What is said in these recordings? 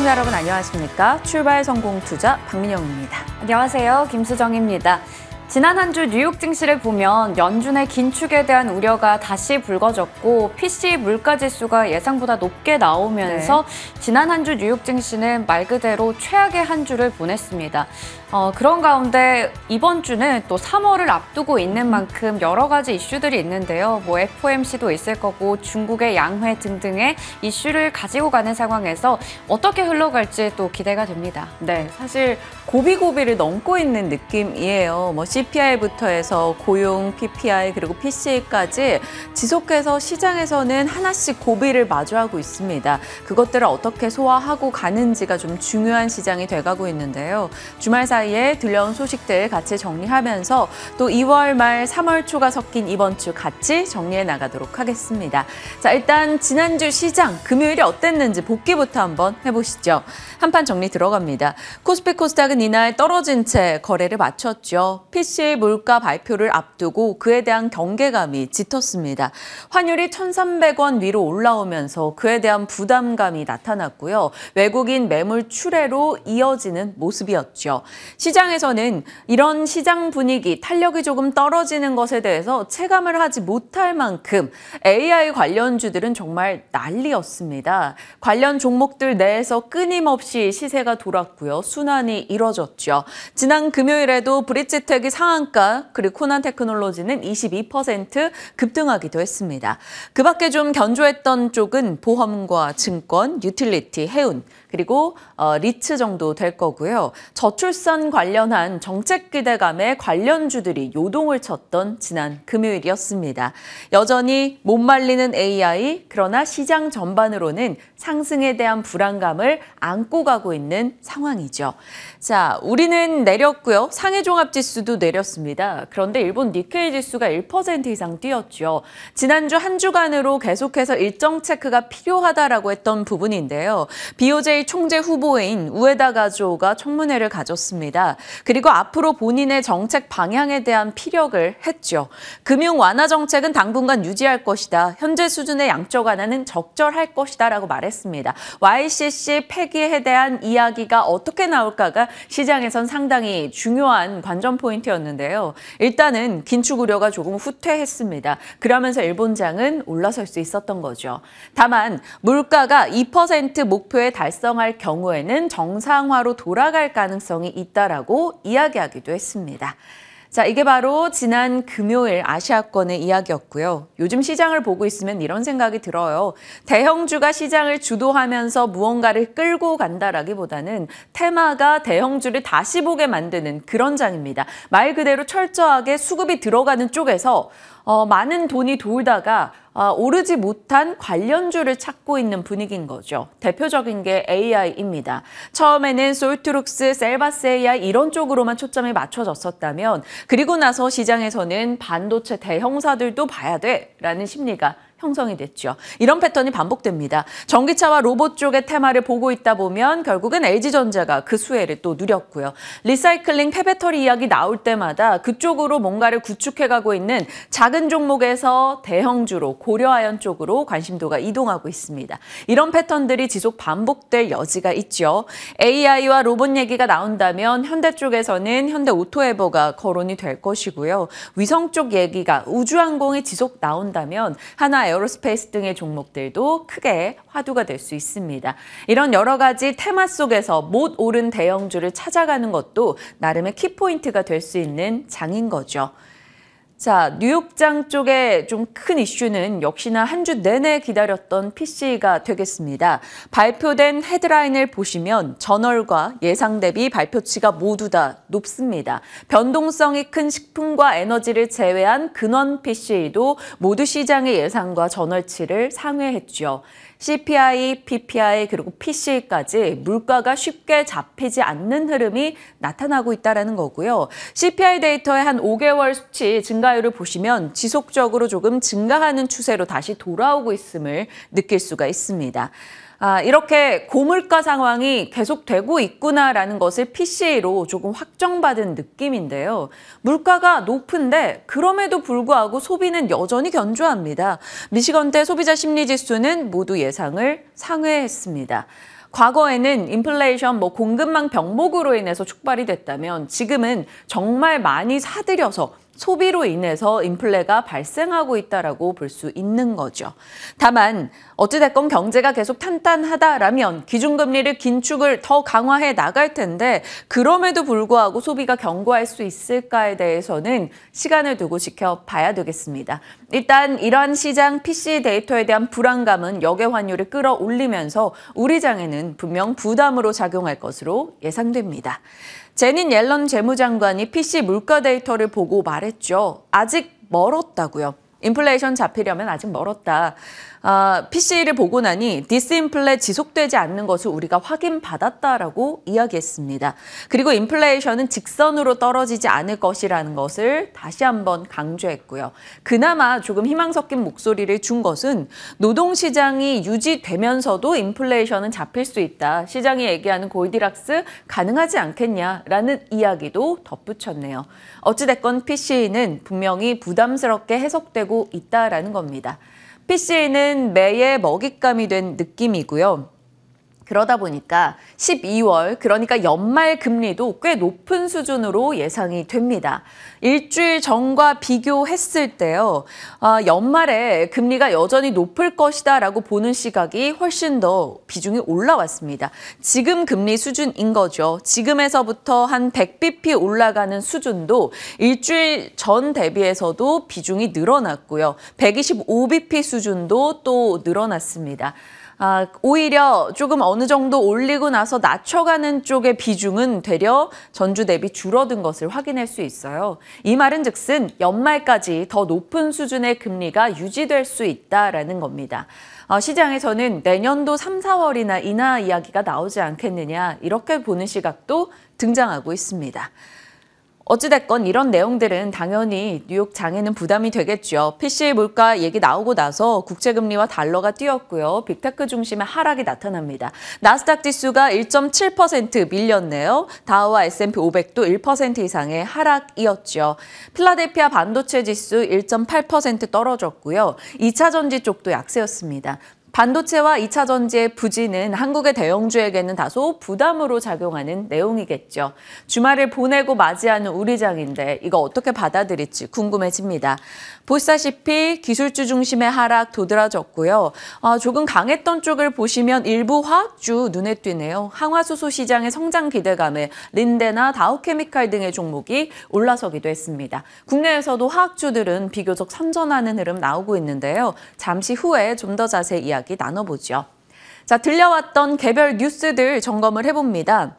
시청자 여러분 안녕하십니까? 출발 성공 투자 박민영입니다. 안녕하세요. 김수정입니다. 지난 한 주 뉴욕 증시를 보면 연준의 긴축에 대한 우려가 다시 불거졌고 PC 물가 지수가 예상보다 높게 나오면서 네. 지난 한 주 뉴욕 증시는 말 그대로 최악의 한 주를 보냈습니다. 어, 그런 가운데 이번 주는 또 3월을 앞두고 있는 만큼 여러 가지 이슈들이 있는데요. 뭐 FOMC도 있을 거고 중국의 양회 등등의 이슈를 가지고 가는 상황에서 어떻게 흘러갈지 또 기대가 됩니다. 네, 사실 고비고비를 넘고 있는 느낌이에요. 뭐 GPI부터 해서 고용, PPI 그리고 PC까지 지속해서 시장에서는 하나씩 고비를 마주하고 있습니다. 그것들을 어떻게 소화하고 가는지가 좀 중요한 시장이 돼가고 있는데요. 주말 사이에 들려온 소식들 같이 정리하면서 또 2월 말 3월 초가 섞인 이번 주 같이 정리해 나가도록 하겠습니다. 자, 일단 지난주 시장 금요일이 어땠는지 복귀부터 한번 해보시죠. 한 판 정리 들어갑니다. 코스피 코스닥은 이날 떨어진 채 거래를 마쳤죠. PC 실질 물가 발표를 앞두고 그에 대한 경계감이 짙었습니다. 환율이 1,300원 위로 올라오면서 그에 대한 부담감이 나타났고요. 외국인 매물 출애로 이어지는 모습이었죠. 시장에서는 이런 시장 분위기, 탄력이 조금 떨어지는 것에 대해서 체감을 하지 못할 만큼 AI 관련주들은 정말 난리였습니다. 관련 종목들 내에서 끊임없이 시세가 돌았고요. 순환이 이뤄졌죠. 지난 금요일에도 브릿지텍이 상한가 그리고 코난 테크놀로지는 22% 급등하기도 했습니다. 그 밖에 좀 견조했던 쪽은 보험과 증권, 유틸리티, 해운, 그리고 어, 리츠 정도 될 거고요. 저출산 관련한 정책 기대감에 관련주들이 요동을 쳤던 지난 금요일이었습니다. 여전히 못 말리는 AI, 그러나 시장 전반으로는 상승에 대한 불안감을 안고 가고 있는 상황이죠. 자, 우리는 내렸고요. 상해 종합 지수도 내렸습니다. 그런데 일본 니케이 지수가 1% 이상 뛰었죠. 지난주 한 주간으로 계속해서 일정 체크가 필요하다라고 했던 부분인데요. BOJ 총재 후보인 우에다 가조가 청문회를 가졌습니다. 그리고 앞으로 본인의 정책 방향에 대한 피력을 했죠. 금융 완화 정책은 당분간 유지할 것이다. 현재 수준의 양적 완화는 적절할 것이다 라고 말했습니다. YCC 폐기에 대한 이야기가 어떻게 나올까가 시장에선 상당히 중요한 관전 포인트였는데요. 일단은 긴축 우려가 조금 후퇴했습니다. 그러면서 일본장은 올라설 수 있었던 거죠. 다만 물가가 2% 목표에 달성 결정할 경우에는 정상화로 돌아갈 가능성이 있다라고 이야기하기도 했습니다. 자, 이게 바로 지난 금요일 아시아권의 이야기였고요. 요즘 시장을 보고 있으면 이런 생각이 들어요. 대형주가 시장을 주도하면서 무언가를 끌고 간다라기보다는 테마가 대형주를 다시 보게 만드는 그런 장입니다. 말 그대로 철저하게 수급이 들어가는 쪽에서 어, 많은 돈이 돌다가 아, 오르지 못한 관련주를 찾고 있는 분위기인 거죠. 대표적인 게 AI입니다. 처음에는 솔트룩스, 셀바스 AI 이런 쪽으로만 초점이 맞춰졌었다면 그리고 나서 시장에서는 반도체 대형사들도 봐야 돼라는 심리가 형성이 됐죠. 이런 패턴이 반복됩니다. 전기차와 로봇 쪽의 테마를 보고 있다 보면 결국은 LG전자가 그 수혜를 또 누렸고요. 리사이클링 폐배터리 이야기 나올 때마다 그쪽으로 뭔가를 구축해가고 있는 작은 종목에서 대형주로 고려아연 쪽으로 관심도가 이동하고 있습니다. 이런 패턴들이 지속 반복될 여지가 있죠. AI와 로봇 얘기가 나온다면 현대 쪽에서는 현대 오토에버가 거론이 될 것이고요. 위성 쪽 얘기가 우주항공이 지속 나온다면 하나의 에어로스페이스 등의 종목들도 크게 화두가 될 수 있습니다. 이런 여러 가지 테마 속에서 못 오른 대형주를 찾아가는 것도 나름의 키포인트가 될 수 있는 장인 거죠. 자, 뉴욕장 쪽에 좀 큰 이슈는 역시나 한 주 내내 기다렸던 PC가 되겠습니다. 발표된 헤드라인을 보시면 전월과 예상 대비 발표치가 모두 다 높습니다. 변동성이 큰 식품과 에너지를 제외한 근원 PC도 모두 시장의 예상과 전월치를 상회했죠. CPI, PPI 그리고 PC까지 물가가 쉽게 잡히지 않는 흐름이 나타나고 있다라는 거고요. CPI 데이터의 한 5개월 수치 증가율을 보시면 지속적으로 조금 증가하는 추세로 다시 돌아오고 있음을 느낄 수가 있습니다. 아, 이렇게 고물가 상황이 계속되고 있구나라는 것을 PC로 조금 확정받은 느낌인데요. 물가가 높은데 그럼에도 불구하고 소비는 여전히 견조합니다. 미시건대 소비자 심리지수는 모두 예상을 상회했습니다. 과거에는 인플레이션, 뭐 공급망 병목으로 인해서 촉발이 됐다면 지금은 정말 많이 사들여서 소비로 인해서 인플레가 발생하고 있다라고 볼 수 있는 거죠. 다만 어찌됐건 경제가 계속 탄탄하다라면 기준금리를 긴축을 더 강화해 나갈 텐데 그럼에도 불구하고 소비가 견고할수 있을까에 대해서는 시간을 두고 지켜봐야 되겠습니다. 일단 이러한 시장 PC 데이터에 대한 불안감은 역외 환율을 끌어올리면서 우리 장에는 분명 부담으로 작용할 것으로 예상됩니다. 제닌 옐런 재무장관이 PC 물가 데이터를 보고 말했죠. 아직 멀었다고요. 인플레이션 잡히려면 아직 멀었다. 아, PC를 보고 나니 디스인플레 지속되지 않는 것을 우리가 확인받았다라고 이야기했습니다. 그리고 인플레이션은 직선으로 떨어지지 않을 것이라는 것을 다시 한번 강조했고요. 그나마 조금 희망 섞인 목소리를 준 것은 노동시장이 유지되면서도 인플레이션은 잡힐 수 있다. 시장이 얘기하는 골디락스 가능하지 않겠냐라는 이야기도 덧붙였네요. 어찌됐건 PC는 분명히 부담스럽게 해석되고 있다라는 겁니다. PC는 매의 먹잇감이 된 느낌이고요. 그러다 보니까 12월 그러니까 연말 금리도 꽤 높은 수준으로 예상이 됩니다. 일주일 전과 비교했을 때요. 아, 연말에 금리가 여전히 높을 것이다라고 보는 시각이 훨씬 더 비중이 올라왔습니다. 지금 금리 수준인 거죠. 지금에서부터 한 100bp 올라가는 수준도 일주일 전 대비해서도 비중이 늘어났고요. 125bp 수준도 또 늘어났습니다. 아, 오히려 조금 어느 정도 올리고 나서 낮춰가는 쪽의 비중은 되려 전주 대비 줄어든 것을 확인할 수 있어요. 이 말은 즉슨 연말까지 더 높은 수준의 금리가 유지될 수 있다라는 겁니다. 아, 시장에서는 내년도 3, 4월이나 인하 이야기가 나오지 않겠느냐 이렇게 보는 시각도 등장하고 있습니다. 어찌됐건 이런 내용들은 당연히 뉴욕 장에는 부담이 되겠죠. p c 물가 얘기 나오고 나서 국제금리와 달러가 뛰었고요. 빅테크 중심의 하락이 나타납니다. 나스닥 지수가 1.7% 밀렸네요. 다우와 S&P 500도 1% 이상의 하락이었죠. 필라델피아 반도체 지수 1.8% 떨어졌고요. 2차 전지 쪽도 약세였습니다. 반도체와 2차 전지의 부진은 한국의 대형주에게는 다소 부담으로 작용하는 내용이겠죠. 주말을 보내고 맞이하는 우리장인데 이거 어떻게 받아들일지 궁금해집니다. 보시다시피 기술주 중심의 하락 도드라졌고요. 아, 조금 강했던 쪽을 보시면 일부 화학주 눈에 띄네요. 항화수소 시장의 성장 기대감에 린데나 다우케미칼 등의 종목이 올라서기도 했습니다. 국내에서도 화학주들은 비교적 선전하는 흐름 나오고 있는데요. 잠시 후에 좀 더 자세히 이야기 나눠보죠. 자, 들려왔던 개별 뉴스들 점검을 해봅니다.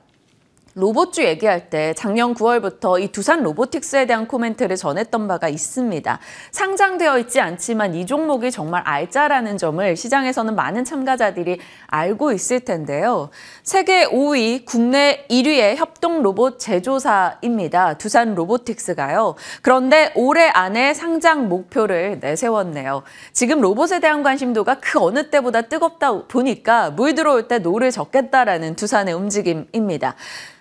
로봇주 얘기할 때 작년 9월부터 이 두산 로보틱스에 대한 코멘트를 전했던 바가 있습니다. 상장되어 있지 않지만 이 종목이 정말 알짜라는 점을 시장에서는 많은 참가자들이 알고 있을 텐데요. 세계 5위, 국내 1위의 협동 로봇 제조사입니다. 두산 로보틱스가요. 그런데 올해 안에 상장 목표를 내세웠네요. 지금 로봇에 대한 관심도가 그 어느 때보다 뜨겁다 보니까 물 들어올 때 노를 적겠다라는 두산의 움직임입니다.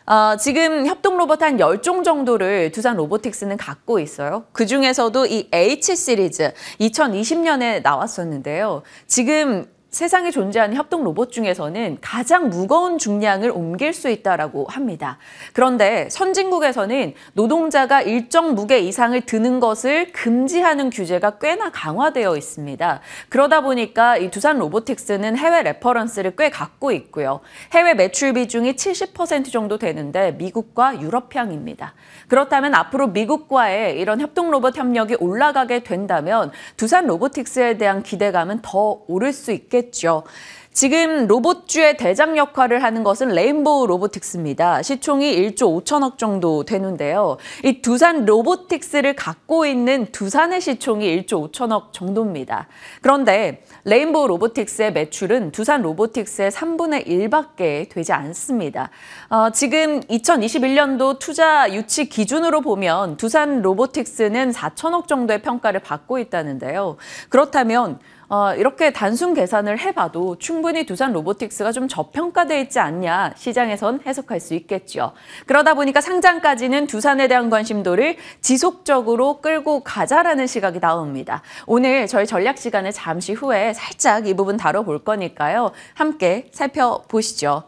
어, 지금 협동 로봇 한 열 종 정도를 두산 로보틱스는 갖고 있어요. 그중에서도 이 H 시리즈 2020년에 나왔었는데요. 지금 세상에 존재하는 협동 로봇 중에서는 가장 무거운 중량을 옮길 수 있다라고 합니다. 그런데 선진국에서는 노동자가 일정 무게 이상을 드는 것을 금지하는 규제가 꽤나 강화되어 있습니다. 그러다 보니까 이 두산 로보틱스는 해외 레퍼런스를 꽤 갖고 있고요. 해외 매출 비중이 70% 정도 되는데 미국과 유럽향입니다. 그렇다면 앞으로 미국과의 이런 협동 로봇 협력이 올라가게 된다면 두산 로보틱스에 대한 기대감은 더 오를 수 있게 되겠죠. 지금 로봇주의 대장 역할을 하는 것은 레인보우 로보틱스입니다. 시총이 1조 5천억 정도 되는데요. 이 두산 로보틱스를 갖고 있는 두산의 시총이 1조 5천억 정도입니다. 그런데 레인보우 로보틱스의 매출은 두산 로보틱스의 3분의 1밖에 되지 않습니다. 어, 지금 2021년도 투자 유치 기준으로 보면 두산 로보틱스는 4천억 정도의 평가를 받고 있다는데요. 그렇다면 어, 이렇게 단순 계산을 해봐도 충분히 두산 로보틱스가 좀 저평가돼 있지 않냐 시장에선 해석할 수 있겠죠. 그러다 보니까 상장까지는 두산에 대한 관심도를 지속적으로 끌고 가자라는 시각이 나옵니다. 오늘 저희 전략 시간에 잠시 후에 살짝 이 부분 다뤄볼 거니까요. 함께 살펴보시죠.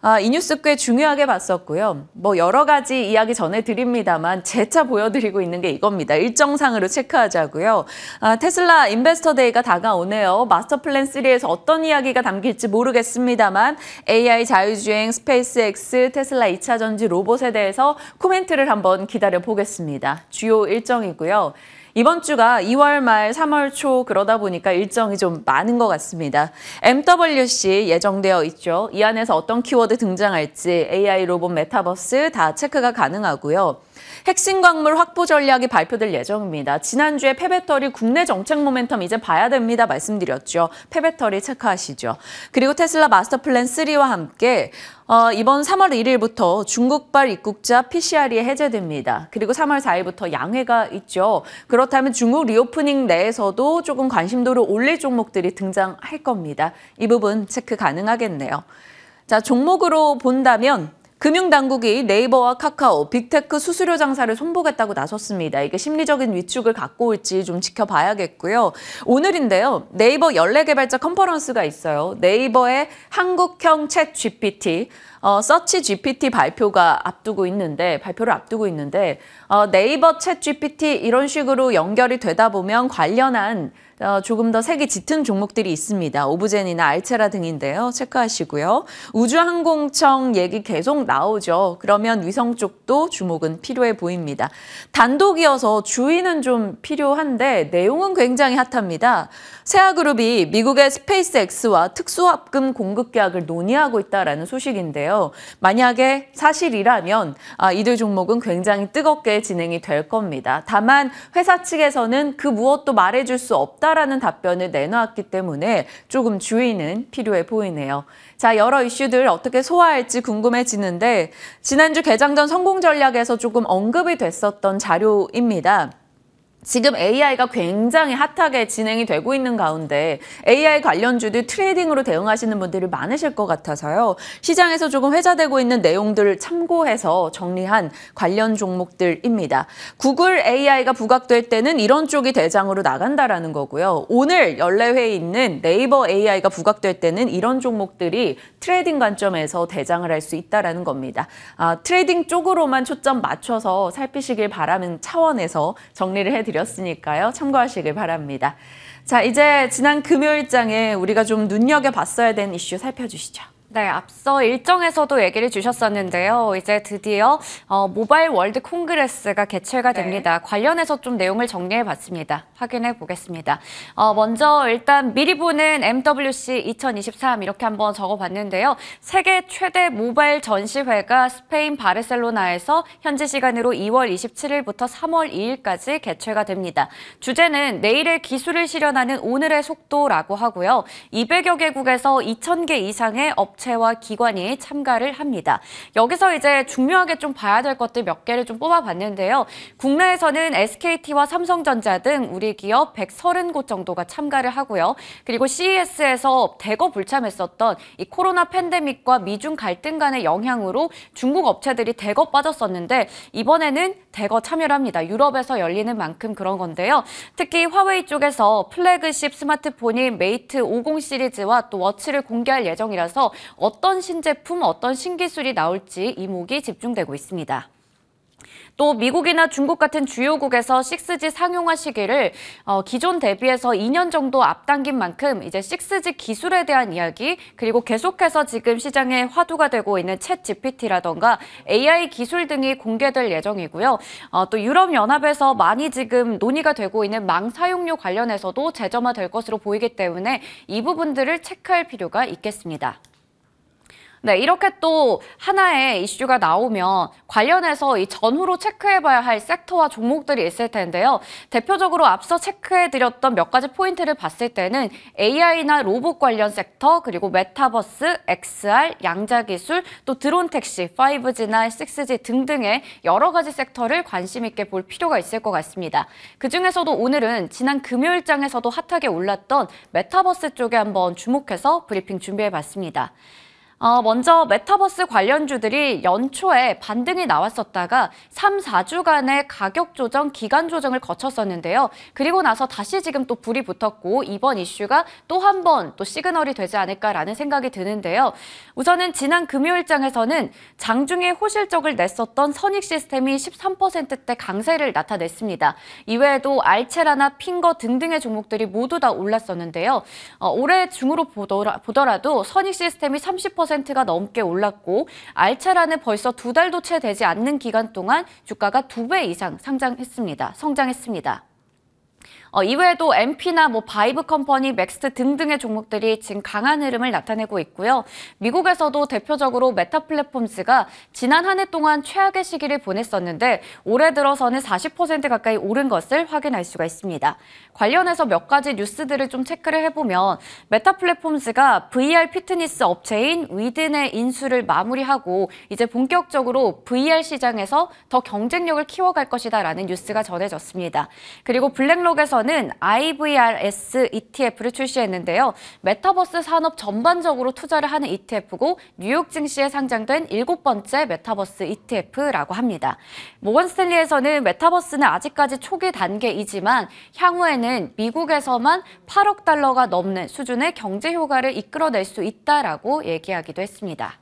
아, 이 뉴스 꽤 중요하게 봤었고요. 뭐 여러 가지 이야기 전해드립니다만 재차 보여드리고 있는 게 이겁니다. 일정상으로 체크하자고요. 아, 테슬라 인베스터 데이가 다가오네요. 마스터 플랜 3에서 어떤 이야기가 담길지 모르겠습니다만 AI 자율주행, 스페이스X, 테슬라 2차 전지 로봇에 대해서 코멘트를 한번 기다려보겠습니다. 주요 일정이고요. 이번 주가 2월 말 3월 초 그러다 보니까 일정이 좀 많은 것 같습니다. MWC 예정되어 있죠. 이 안에서 어떤 키워드 등장할지 AI 로봇 메타버스 다 체크가 가능하고요. 핵심 광물 확보 전략이 발표될 예정입니다. 지난주에 폐배터리 국내 정책 모멘텀 이제 봐야 됩니다 말씀드렸죠. 폐배터리 체크하시죠. 그리고 테슬라 마스터 플랜 3와 함께 어, 이번 3월 1일부터 중국발 입국자 PCR이 해제됩니다. 그리고 3월 4일부터 양회가 있죠. 그렇다면 중국 리오프닝 내에서도 조금 관심도를 올릴 종목들이 등장할 겁니다. 이 부분 체크 가능하겠네요. 자, 종목으로 본다면 금융당국이 네이버와 카카오, 빅테크 수수료 장사를 손보겠다고 나섰습니다. 이게 심리적인 위축을 갖고 올지 좀 지켜봐야겠고요. 오늘인데요. 네이버 연례개발자 컨퍼런스가 있어요. 네이버의 한국형 챗 GPT, 어, 서치 GPT 발표가 앞두고 있는데, 발표를 앞두고 있는데, 어, 네이버 챗 GPT 이런 식으로 연결이 되다 보면 관련한 어, 조금 더 색이 짙은 종목들이 있습니다. 오브젠이나 알체라 등인데요. 체크하시고요. 우주항공청 얘기 계속 나오죠. 그러면 위성 쪽도 주목은 필요해 보입니다. 단독이어서 주의는 좀 필요한데 내용은 굉장히 핫합니다. 세아그룹이 미국의 스페이스X와 특수합금 공급 계약을 논의하고 있다는 소식인데요. 만약에 사실이라면 아, 이들 종목은 굉장히 뜨겁게 진행이 될 겁니다. 다만 회사 측에서는 그 무엇도 말해줄 수 없다라는 답변을 내놓았기 때문에 조금 주의는 필요해 보이네요. 자, 여러 이슈들 어떻게 소화할지 궁금해지는데 지난주 개장 전 성공 전략에서 조금 언급이 됐었던 자료입니다. 지금 AI가 굉장히 핫하게 진행이 되고 있는 가운데 AI 관련주들 트레이딩으로 대응하시는 분들이 많으실 것 같아서요. 시장에서 조금 회자되고 있는 내용들을 참고해서 정리한 관련 종목들입니다. 구글 AI가 부각될 때는 이런 쪽이 대장으로 나간다라는 거고요. 오늘 연례회에 있는 네이버 AI가 부각될 때는 이런 종목들이 트레이딩 관점에서 대장을 할 수 있다라는 겁니다. 아, 트레이딩 쪽으로만 초점 맞춰서 살피시길 바라는 차원에서 정리를 해드립니다. 드렸으니까요. 참고하시길 바랍니다. 자, 이제 지난 금요일장에 우리가 좀 눈여겨봤어야 된 이슈 살펴주시죠. 네, 앞서 일정에서도 얘기를 주셨었는데요. 이제 드디어 어, 모바일 월드 콩그레스가 개최가 네. 됩니다. 네. 관련해서 좀 내용을 정리해 봤습니다. 확인해 보겠습니다. 어, 먼저 일단 미리 보는 MWC 2023 이렇게 한번 적어 봤는데요. 세계 최대 모바일 전시회가 스페인 바르셀로나에서 현지 시간으로 2월 27일부터 3월 2일까지 개최가 됩니다. 주제는 내일의 기술을 실현하는 오늘의 속도라고 하고요. 200여 개국에서 2,000개 이상의 업 업체와 기관이 참가를 합니다. 여기서 이제 중요하게 좀 봐야 될 것들 몇 개를 좀 뽑아봤는데요. 국내에서는 SKT와 삼성전자 등 우리 기업 130곳 정도가 참가를 하고요. 그리고 CES에서 대거 불참했었던 이 코로나 팬데믹과 미중 갈등 간의 영향으로 중국 업체들이 대거 빠졌었는데 이번에는 대거 참여를 합니다. 유럽에서 열리는 만큼 그런 건데요. 특히 화웨이 쪽에서 플래그십 스마트폰인 메이트 50 시리즈와 또 워치를 공개할 예정이라서 어떤 신제품, 어떤 신기술이 나올지 이목이 집중되고 있습니다. 또 미국이나 중국 같은 주요국에서 6G 상용화 시기를 어, 기존 대비해서 2년 정도 앞당긴 만큼 이제 6G 기술에 대한 이야기 그리고 계속해서 지금 시장에 화두가 되고 있는 챗 GPT라던가 AI 기술 등이 공개될 예정이고요. 어, 또 유럽연합에서 많이 지금 논의가 되고 있는 망 사용료 관련해서도 재점화될 것으로 보이기 때문에 이 부분들을 체크할 필요가 있겠습니다. 네, 이렇게 또 하나의 이슈가 나오면 관련해서 이 전후로 체크해봐야 할 섹터와 종목들이 있을 텐데요. 대표적으로 앞서 체크해드렸던 몇 가지 포인트를 봤을 때는 AI나 로봇 관련 섹터, 그리고 메타버스, XR, 양자기술, 또 드론 택시, 5G나 6G 등등의 여러 가지 섹터를 관심 있게 볼 필요가 있을 것 같습니다. 그중에서도 오늘은 지난 금요일장에서도 핫하게 올랐던 메타버스 쪽에 한번 주목해서 브리핑 준비해봤습니다. 어, 먼저 메타버스 관련주들이 연초에 반등이 나왔었다가 3, 4주간의 가격 조정, 기간 조정을 거쳤었는데요. 그리고 나서 다시 지금 또 불이 붙었고 이번 이슈가 또 한 번 또 시그널이 되지 않을까라는 생각이 드는데요. 우선은 지난 금요일장에서는 장중에 호실적을 냈었던 선익 시스템이 13%대 강세를 나타냈습니다. 이외에도 알체라나 핑거 등등의 종목들이 모두 다 올랐었는데요. 어, 올해 중으로 보더라, 보더라도 선익 시스템이 30% 10%가 넘게 올랐고 알차라는 벌써 두 달도 채 되지 않는 기간 동안 주가가 두 배 이상 상장했습니다. 성장했습니다. 어, 이외에도 MP나 뭐 바이브 컴퍼니, 맥스트 등등의 종목들이 지금 강한 흐름을 나타내고 있고요. 미국에서도 대표적으로 메타 플랫폼즈가 지난 한 해 동안 최악의 시기를 보냈었는데 올해 들어서는 40% 가까이 오른 것을 확인할 수가 있습니다. 관련해서 몇 가지 뉴스들을 좀 체크를 해보면 메타 플랫폼즈가 VR 피트니스 업체인 위든의 인수를 마무리하고 이제 본격적으로 VR 시장에서 더 경쟁력을 키워갈 것이다라는 뉴스가 전해졌습니다. 그리고 블랙록에서 메타에서는 IVRS ETF를 출시했는데요. 메타버스 산업 전반적으로 투자를 하는 ETF고 뉴욕 증시에 상장된 일곱 번째 메타버스 ETF라고 합니다. 모건스탠리에서는 메타버스는 아직까지 초기 단계이지만 향후에는 미국에서만 8억 달러가 넘는 수준의 경제 효과를 이끌어낼 수 있다라고 얘기하기도 했습니다.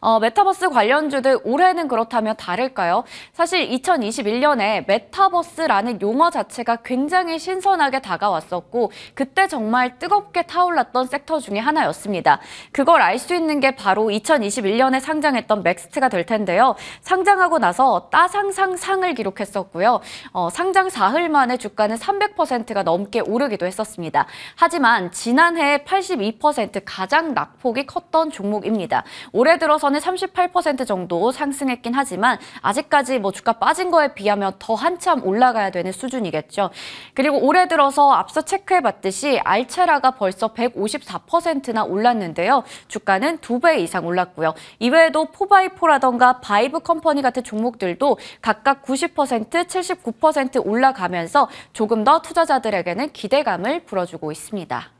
어, 메타버스 관련주들 올해는 그렇다면 다를까요? 사실 2021년에 메타버스라는 용어 자체가 굉장히 신선하게 다가왔었고 그때 정말 뜨겁게 타올랐던 섹터 중에 하나였습니다. 그걸 알 수 있는 게 바로 2021년에 상장했던 맥스트가 될 텐데요. 상장하고 나서 따상상상을 기록했었고요. 어, 상장 사흘 만에 주가는 300%가 넘게 오르기도 했었습니다. 하지만 지난해 82% 가장 낙폭이 컸던 종목입니다. 올해 들어서 전에 38% 정도 상승했긴 하지만 아직까지 뭐 주가 빠진 거에 비하면 더 한참 올라가야 되는 수준이겠죠. 그리고 올해 들어서 앞서 체크해봤듯이 알체라가 벌써 154%나 올랐는데요. 주가는 두 배 이상 올랐고요. 이외에도 포바이포라던가 바이브 컴퍼니 같은 종목들도 각각 90%, 79% 올라가면서 조금 더 투자자들에게는 기대감을 불어주고 있습니다.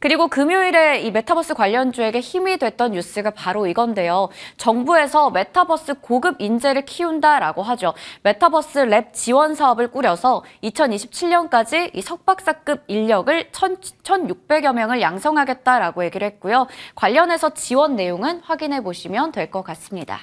그리고 금요일에 이 메타버스 관련주에게 힘이 됐던 뉴스가 바로 이건데요. 정부에서 메타버스 고급 인재를 키운다라고 하죠. 메타버스 랩 지원 사업을 꾸려서 2027년까지 이 석박사급 인력을 1,600여 명을 양성하겠다라고 얘기를 했고요. 관련해서 지원 내용은 확인해 보시면 될 것 같습니다.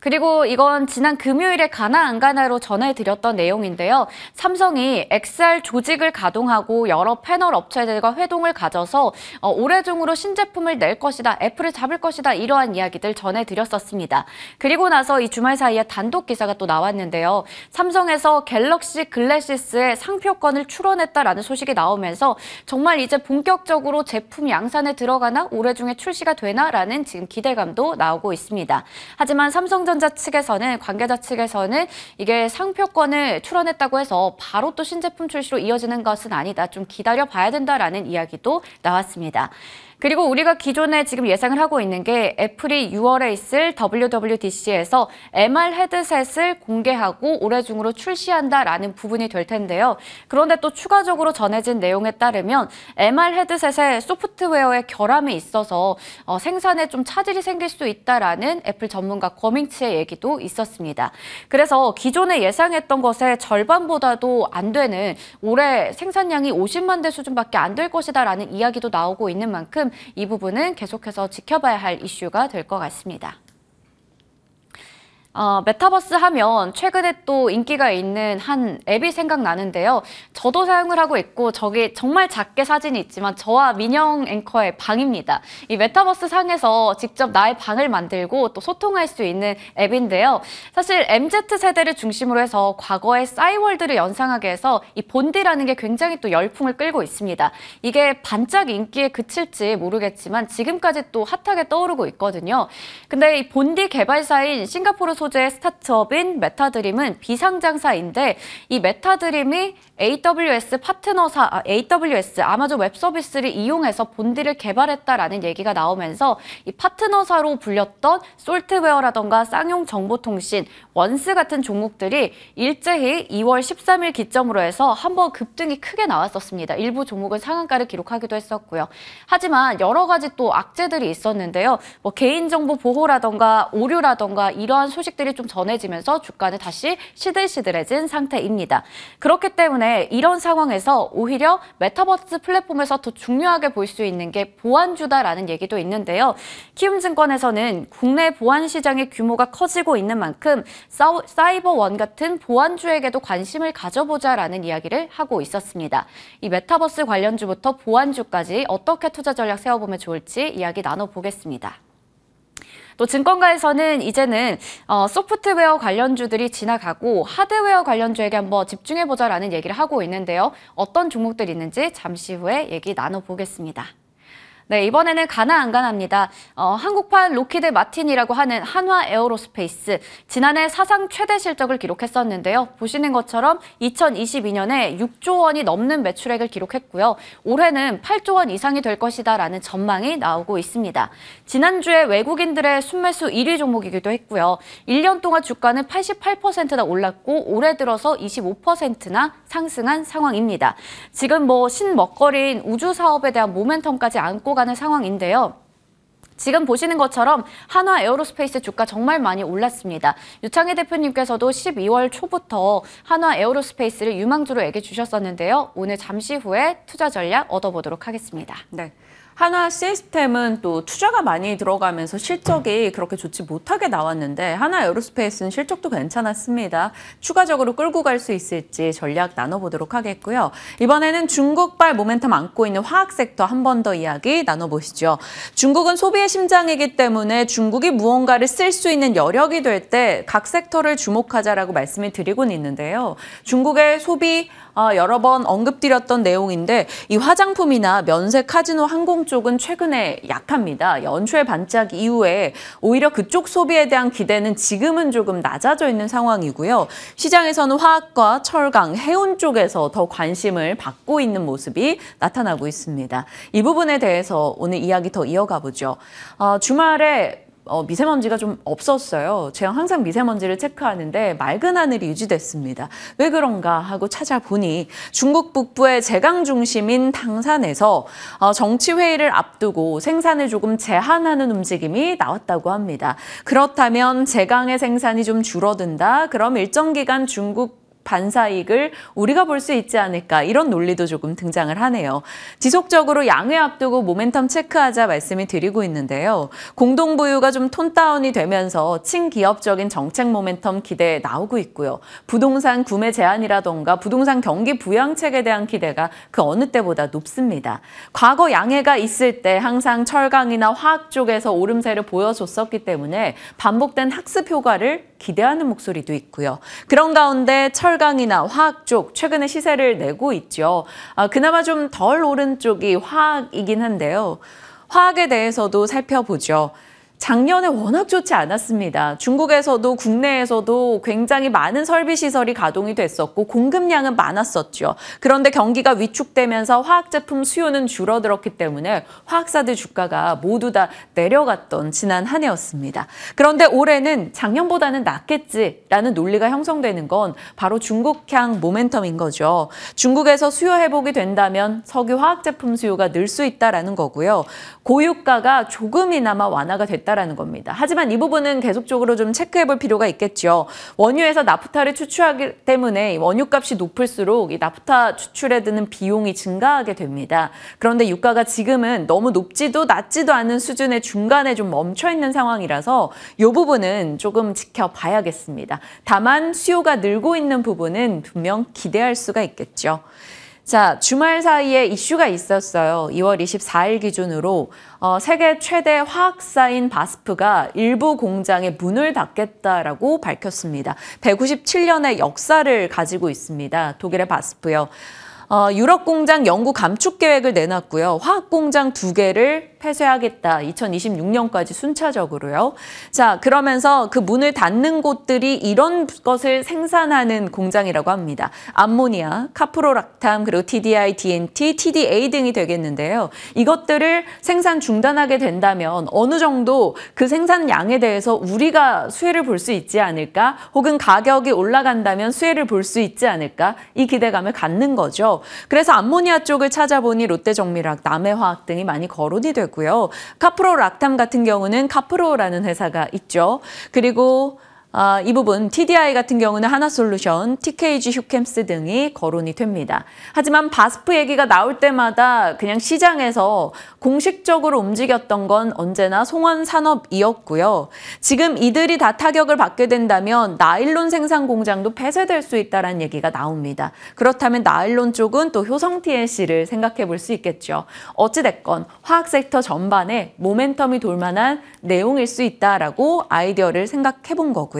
그리고 이건 지난 금요일에 가나 안 가나로 전해드렸던 내용인데요. 삼성이 XR 조직을 가동하고 여러 패널 업체들과 회동을 가져서 어, 올해 중으로 신제품을 낼 것이다, 애플을 잡을 것이다 이러한 이야기들 전해드렸었습니다. 그리고 나서 이 주말 사이에 단독 기사가 또 나왔는데요. 삼성에서 갤럭시 글래시스의 상표권을 출원했다라는 소식이 나오면서 정말 이제 본격적으로 제품 양산에 들어가나 올해 중에 출시가 되나라는 지금 기대감도 나오고 있습니다. 하지만 삼성 삼성전자 측에서는 관계자 측에서는 이게 상표권을 출원했다고 해서 바로 또 신제품 출시로 이어지는 것은 아니다. 좀 기다려 봐야 된다라는 이야기도 나왔습니다. 그리고 우리가 기존에 지금 예상을 하고 있는 게 애플이 6월에 있을 WWDC에서 MR 헤드셋을 공개하고 올해 중으로 출시한다라는 부분이 될 텐데요. 그런데 또 추가적으로 전해진 내용에 따르면 MR 헤드셋의 소프트웨어의 결함이 있어서 어, 생산에 좀 차질이 생길 수 있다라는 애플 전문가 거밍치의 얘기도 있었습니다. 그래서 기존에 예상했던 것의 절반보다도 안 되는 올해 생산량이 50만 대 수준밖에 안 될 것이다라는 이야기도 나오고 있는 만큼 이 부분은 계속해서 지켜봐야 할 이슈가 될 것 같습니다. 어, 메타버스 하면 최근에 또 인기가 있는 한 앱이 생각나는데요. 저도 사용을 하고 있고 저게 정말 작게 사진이 있지만 저와 민영 앵커의 방입니다. 이 메타버스 상에서 직접 나의 방을 만들고 또 소통할 수 있는 앱인데요. 사실 MZ세대를 중심으로 해서 과거의 싸이월드를 연상하게 해서 이 본디라는 게 굉장히 또 열풍을 끌고 있습니다. 이게 반짝 인기에 그칠지 모르겠지만 지금까지 또 핫하게 떠오르고 있거든요. 근데 이 본디 개발사인 싱가포르 소 소재 스타트업인 메타드림은 비상장사인데 이 메타드림이 AWS 파트너사, 아, AWS 아마존 웹 서비스를 이용해서 본디를 개발했다라는 얘기가 나오면서 이 파트너사로 불렸던 솔트웨어라던가 쌍용 정보통신, 원스 같은 종목들이 일제히 2월 13일 기점으로 해서 한번 급등이 크게 나왔었습니다. 일부 종목은 상한가를 기록하기도 했었고요. 하지만 여러 가지 또 악재들이 있었는데요. 뭐 개인정보 보호라던가 오류라던가 이러한 소식 소식들이 좀 전해지면서 주가는 다시 시들시들해진 상태입니다. 그렇기 때문에 이런 상황에서 오히려 메타버스 플랫폼에서 더 중요하게 볼 수 있는 게 보안주다라는 얘기도 있는데요. 키움증권에서는 국내 보안시장의 규모가 커지고 있는 만큼 사이버원 같은 보안주에게도 관심을 가져보자라는 이야기를 하고 있었습니다. 이 메타버스 관련주부터 보안주까지 어떻게 투자 전략 세워보면 좋을지 이야기 나눠보겠습니다. 또 증권가에서는 이제는 어, 소프트웨어 관련주들이 지나가고 하드웨어 관련주에게 한번 집중해보자라는 얘기를 하고 있는데요. 어떤 종목들이 있는지 잠시 후에 얘기 나눠보겠습니다. 네, 이번에는 가나 안 가나입니다. 어, 한국판 로키드 마틴이라고 하는 한화 에어로스페이스. 지난해 사상 최대 실적을 기록했었는데요. 보시는 것처럼 2022년에 6조 원이 넘는 매출액을 기록했고요. 올해는 8조 원 이상이 될 것이다라는 전망이 나오고 있습니다. 지난주에 외국인들의 순매수 1위 종목이기도 했고요. 1년 동안 주가는 88%나 올랐고 올해 들어서 25%나 상승한 상황입니다. 지금 뭐 신먹거리인 우주 사업에 대한 모멘텀까지 안고 내려가는 상황인데요. 지금 보시는 것처럼 한화 에어로스페이스 주가 정말 많이 올랐습니다. 유창희 대표님께서도 12월 초부터 한화 에어로스페이스를 유망주로 얘기해 주셨었는데요. 오늘 잠시 후에 투자 전략 얻어보도록 하겠습니다. 네. 하나 시스템은 또 투자가 많이 들어가면서 실적이 그렇게 좋지 못하게 나왔는데 하나 에어로스페이스는 실적도 괜찮았습니다. 추가적으로 끌고 갈 수 있을지 전략 나눠보도록 하겠고요. 이번에는 중국발 모멘텀 안고 있는 화학 섹터 한 번 더 이야기 나눠보시죠. 중국은 소비의 심장이기 때문에 중국이 무언가를 쓸 수 있는 여력이 될 때 각 섹터를 주목하자라고 말씀을 드리곤 있는데요. 중국의 소비 아, 여러 번 언급드렸던 내용인데 이 화장품이나 면세 카지노 항공 쪽은 최근에 약합니다. 연초에 반짝 이후에 오히려 그쪽 소비에 대한 기대는 지금은 조금 낮아져 있는 상황이고요. 시장에서는 화학과 철강, 해운 쪽에서 더 관심을 받고 있는 모습이 나타나고 있습니다. 이 부분에 대해서 오늘 이야기 더 이어가 보죠. 어, 주말에 어, 미세먼지가 좀 없었어요. 제가 항상 미세먼지를 체크하는데 맑은 하늘이 유지됐습니다. 왜 그런가 하고 찾아보니 중국 북부의 제강 중심인 당산에서 어, 정치 회의를 앞두고 생산을 조금 제한하는 움직임이 나왔다고 합니다. 그렇다면 제강의 생산이 좀 줄어든다. 그럼 일정 기간 중국 반사익을 우리가 볼 수 있지 않을까 이런 논리도 조금 등장을 하네요. 지속적으로 양회 앞두고 모멘텀 체크하자 말씀을 드리고 있는데요. 공동부유가좀 톤다운이 되면서 친기업적인 정책 모멘텀 기대 나오고 있고요. 부동산 구매 제한이라던가 부동산 경기 부양책에 대한 기대가 그 어느 때보다 높습니다. 과거 양해가 있을 때 항상 철강이나 화학 쪽에서 오름세를 보여줬었기 때문에 반복된 학습 효과를 기대하는 목소리도 있고요. 그런 가운데 철강이나 화학 쪽 최근에 시세를 내고 있죠. 아, 그나마 좀 덜 오른 쪽이 화학이긴 한데요. 화학에 대해서도 살펴보죠. 작년에 워낙 좋지 않았습니다. 중국에서도 국내에서도 굉장히 많은 설비 시설이 가동이 됐었고 공급량은 많았었죠. 그런데 경기가 위축되면서 화학 제품 수요는 줄어들었기 때문에 화학사들 주가가 모두 다 내려갔던 지난 한 해였습니다. 그런데 올해는 작년보다는 낫겠지라는 논리가 형성되는 건 바로 중국향 모멘텀인 거죠. 중국에서 수요 회복이 된다면 석유 화학 제품 수요가 늘 수 있다라는 거고요. 고유가가 조금이나마 완화가 됐다 있다라는 겁니다. 하지만 이 부분은 계속적으로 좀 체크해 볼 필요가 있겠죠. 원유에서 나프타를 추출하기 때문에 원유값이 높을수록 이 나프타 추출에 드는 비용이 증가하게 됩니다. 그런데 유가가 지금은 너무 높지도 낮지도 않은 수준의 중간에 좀 멈춰 있는 상황이라서 이 부분은 조금 지켜봐야겠습니다. 다만 수요가 늘고 있는 부분은 분명 기대할 수가 있겠죠. 자, 주말 사이에 이슈가 있었어요. 2월 24일 기준으로 어, 세계 최대 화학사인 바스프가 일부 공장의 문을 닫겠다라고 밝혔습니다. 197년의 역사를 가지고 있습니다. 독일의 바스프요. 어, 유럽 공장 연구 감축 계획을 내놨고요. 화학 공장 두 개를 폐쇄하겠다. 2026년까지 순차적으로요. 자, 그러면서 그 문을 닫는 곳들이 이런 것을 생산하는 공장이라고 합니다. 암모니아, 카프로락탐, 그리고 TDI, DNT, TDA 등이 되겠는데요. 이것들을 생산 중단하게 된다면 어느 정도 그 생산량에 대해서 우리가 수혜를 볼 수 있지 않을까? 혹은 가격이 올라간다면 수혜를 볼 수 있지 않을까? 이 기대감을 갖는 거죠. 그래서 암모니아 쪽을 찾아보니 롯데정밀학, 남해화학 등이 많이 거론이 되고요. 카프로 락탐 같은 경우는 카프로라는 회사가 있죠. 그리고 아, 이 부분 TDI 같은 경우는 하나솔루션, TKG 휴캠스 등이 거론이 됩니다. 하지만 바스프 얘기가 나올 때마다 그냥 시장에서 공식적으로 움직였던 건 언제나 송원산업이었고요. 지금 이들이 다 타격을 받게 된다면 나일론 생산 공장도 폐쇄될 수 있다는 얘기가 나옵니다. 그렇다면 나일론 쪽은 또 효성 t n c 를 생각해 볼 수 있겠죠. 어찌됐건 화학 섹터 전반에 모멘텀이 돌만한 내용일 수 있다라고 아이디어를 생각해 본 거고요.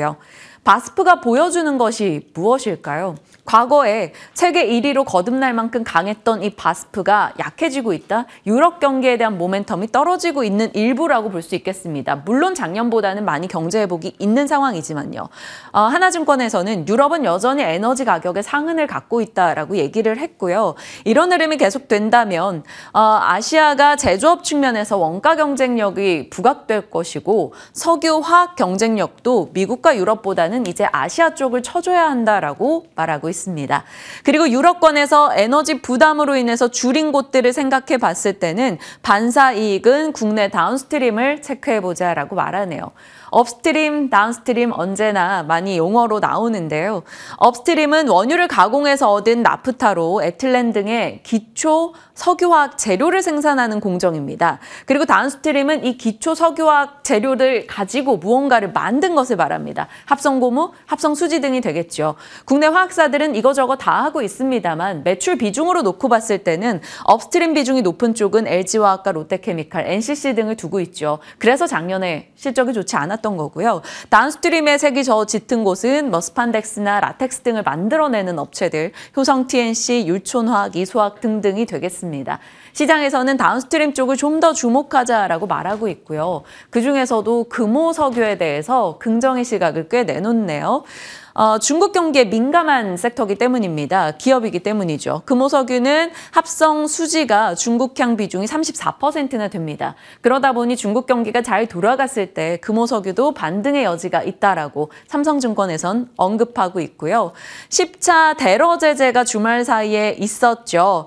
바스프가 보여주는 것이 무엇일까요? 과거에 세계 1위로 거듭날 만큼 강했던 이 바스프가 약해지고 있다. 유럽 경기에 대한 모멘텀이 떨어지고 있는 일부라고 볼 수 있겠습니다. 물론 작년보다는 많이 경제 회복이 있는 상황이지만요. 어, 하나증권에서는 유럽은 여전히 에너지 가격의 상은을 갖고 있다라고 얘기를 했고요. 이런 흐름이 계속된다면 어, 아시아가 제조업 측면에서 원가 경쟁력이 부각될 것이고 석유 화학 경쟁력도 미국과 유럽보다는 이제 아시아 쪽을 쳐줘야 한다라고 말하고 있습니다. 그리고 유럽권에서 에너지 부담으로 인해서 줄인 곳들을 생각해 봤을 때는 반사 이익은 국내 다운스트림을 체크해 보자라고 말하네요. 업스트림, 다운스트림 언제나 많이 용어로 나오는데요. 업스트림은 원유를 가공해서 얻은 나프타로 에틀렌 등의 기초 석유화학 재료를 생산하는 공정입니다. 그리고 다운스트림은 이 기초 석유화학 재료를 가지고 무언가를 만든 것을 말합니다. 합성 고무, 합성 수지 등이 되겠죠. 국내 화학사들은 이거저거 다 하고 있습니다만 매출 비중으로 놓고 봤을 때는 업스트림 비중이 높은 쪽은 LG화학과 롯데케미칼, NCC 등을 두고 있죠. 그래서 작년에 실적이 좋지 않았 나타던 거고요. 다운스트림의 색이 저 짙은 곳은 뭐 스판덱스나 라텍스 등을 만들어내는 업체들, 효성 TNC, 율촌화학, 이소학 등등이 되겠습니다. 시장에서는 다운스트림 쪽을 좀 더 주목하자라고 말하고 있고요. 그중에서도 금호 석유에 대해서 긍정의 시각을 꽤 내놓네요. 어, 중국 경기에 민감한 섹터기 때문입니다. 기업이기 때문이죠. 금호석유는 그 합성 수지가 중국향 비중이 34%나 됩니다. 그러다 보니 중국 경기가 잘 돌아갔을 때 금호석유도 그 반등의 여지가 있다라고 삼성증권에선 언급하고 있고요. 10차 대러 제재가 주말 사이에 있었죠.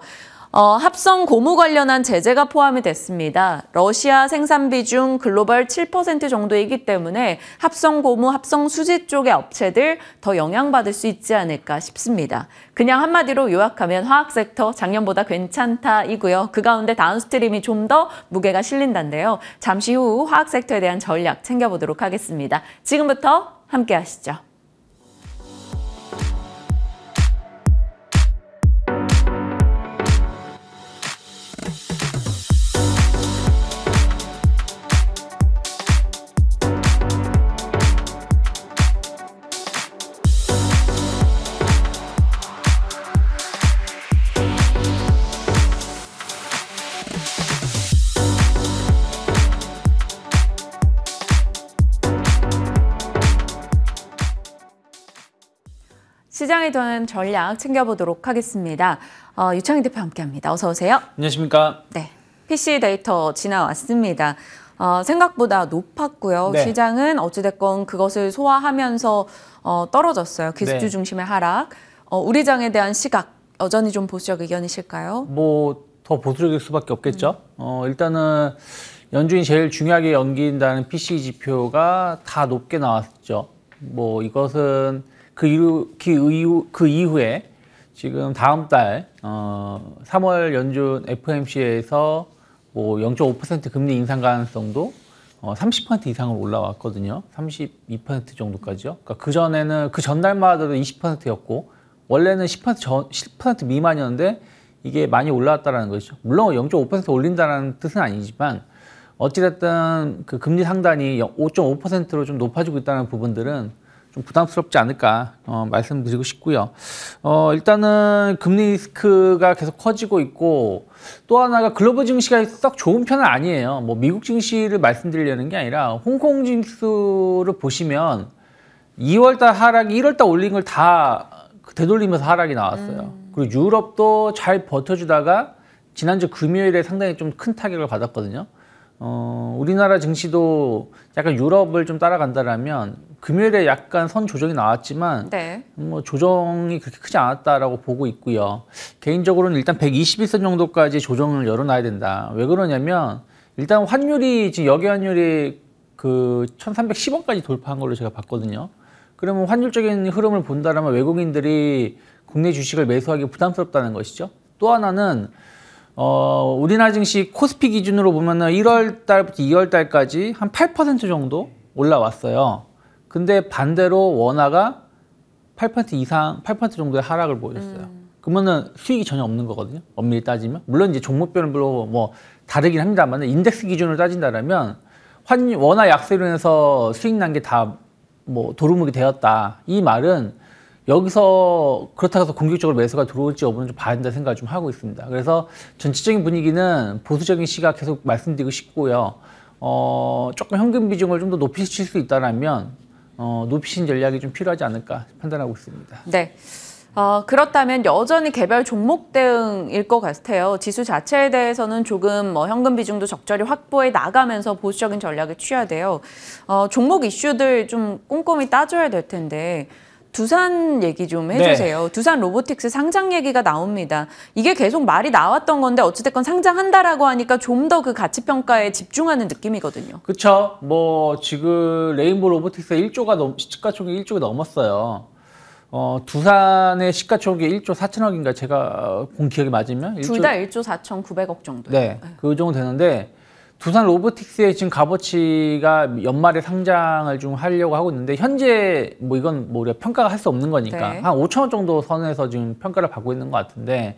어, 합성 고무 관련한 제재가 포함이 됐습니다. 러시아 생산 비중 글로벌 7% 정도이기 때문에 합성 고무, 합성 수지 쪽의 업체들 더 영향받을 수 있지 않을까 싶습니다. 그냥 한마디로 요약하면 화학 섹터 작년보다 괜찮다이고요. 그 가운데 다운스트림이 좀 더 무게가 실린다는데요. 잠시 후 화학 섹터에 대한 전략 챙겨보도록 하겠습니다. 지금부터 함께 하시죠. 시장에 도는 전략 챙겨보도록 하겠습니다. 어, 유창희 대표 함께합니다. 어서 오세요. 안녕하십니까. 네, PC 데이터 지나왔습니다. 어, 생각보다 높았고요. 네. 시장은 어찌됐건 그것을 소화하면서 어, 떨어졌어요. 기술주 네. 중심의 하락. 어, 우리장에 대한 시각 여전히 좀 보수적 의견이실까요? 뭐 더 보수적일 수밖에 없겠죠. 음. 어, 일단은 연준이 제일 중요하게 연긴다는 PC 지표가 다 높게 나왔죠. 뭐 이것은 그 이후, 그 이후, 그 에 지금 다음 달, 어, 3월 연준 FMC에서 뭐 0.5% 금리 인상 가능성도 어, 30% 이상으로 올라왔거든요. 32% 정도까지요. 그러니까 그전에는 그 전날마다도 20%였고, 원래는 10% 전, 10% 미만이었는데, 이게 많이 올라왔다는 라 것이죠. 물론 0.5% 올린다는 뜻은 아니지만, 어찌됐든 그 금리 상단이 5.5%로 좀 높아지고 있다는 부분들은 좀 부담스럽지 않을까 어, 말씀드리고 싶고요. 어, 일단은 금리 리스크가 계속 커지고 있고 또 하나가 글로벌 증시가 썩 좋은 편은 아니에요. 뭐 미국 증시를 말씀드리려는 게 아니라 홍콩 증수를 보시면 2월달 하락이 1월달 올린 걸 다 되돌리면서 하락이 나왔어요. 음. 그리고 유럽도 잘 버텨주다가 지난주 금요일에 상당히 좀 큰 타격을 받았거든요. 어, 우리나라 증시도 약간 유럽을 좀 따라간다라면 금요일에 약간 선 조정이 나왔지만 네. 뭐 조정이 그렇게 크지 않았다라고 보고 있고요. 개인적으로는 일단 121선 정도까지 조정을 열어놔야 된다. 왜 그러냐면 일단 환율이 지금 여기 환율이 그 1,310원까지 돌파한 걸로 제가 봤거든요. 그러면 환율적인 흐름을 본다면 외국인들이 국내 주식을 매수하기 부담스럽다는 것이죠. 또 하나는 어, 우리나라 증시 코스피 기준으로 보면은 1월 달부터 2월 달까지 한 8% 정도 올라왔어요. 근데 반대로 원화가 8% 이상, 8% 정도의 하락을 보였어요. 음. 그러면은 수익이 전혀 없는 거거든요. 엄밀히 따지면. 물론 이제 종목별로 뭐 다르긴 합니다만 인덱스 기준으로 따진다면 환, 원화 약세로 인해서 수익 난 게 다 뭐 도루묵이 되었다. 이 말은 여기서 그렇다고 해서 공격적으로 매수가 들어올지 여부는 좀 봐야 된다 생각을 좀 하고 있습니다. 그래서 전체적인 분위기는 보수적인 시각 계속 말씀드리고 싶고요. 어, 조금 현금 비중을 좀 더 높이실 수 있다라면 어, 높이신 전략이 좀 필요하지 않을까 판단하고 있습니다. 네. 어, 그렇다면 여전히 개별 종목 대응일 것 같아요. 지수 자체에 대해서는 조금 뭐 현금 비중도 적절히 확보해 나가면서 보수적인 전략을 취해야 돼요. 어, 종목 이슈들 좀 꼼꼼히 따져야 될 텐데 두산 얘기 좀 네. 해주세요. 네. 두산 로보틱스 상장 얘기가 나옵니다. 이게 계속 말이 나왔던 건데 어찌됐건 상장한다라고 하니까 좀 더 그 가치 평가에 집중하는 느낌이거든요. 그렇죠. 뭐 지금 레인보 우 로보틱스 1조가 넘 시가총액 1조가 넘었어요. 어, 두산의 시가총액이 1조 4천억인가 제가 본 기억이 맞으면 둘 다 1조 4천 9백억 정도. 네, 그 정도 되는데 두산 로보틱스의 지금 값어치가 연말에 상장을 좀 하려고 하고 있는데 현재 뭐 이건 뭐 우리가 평가가 할 수 없는 거니까 네. 한 5천 원 정도 선에서 지금 평가를 받고 있는 것 같은데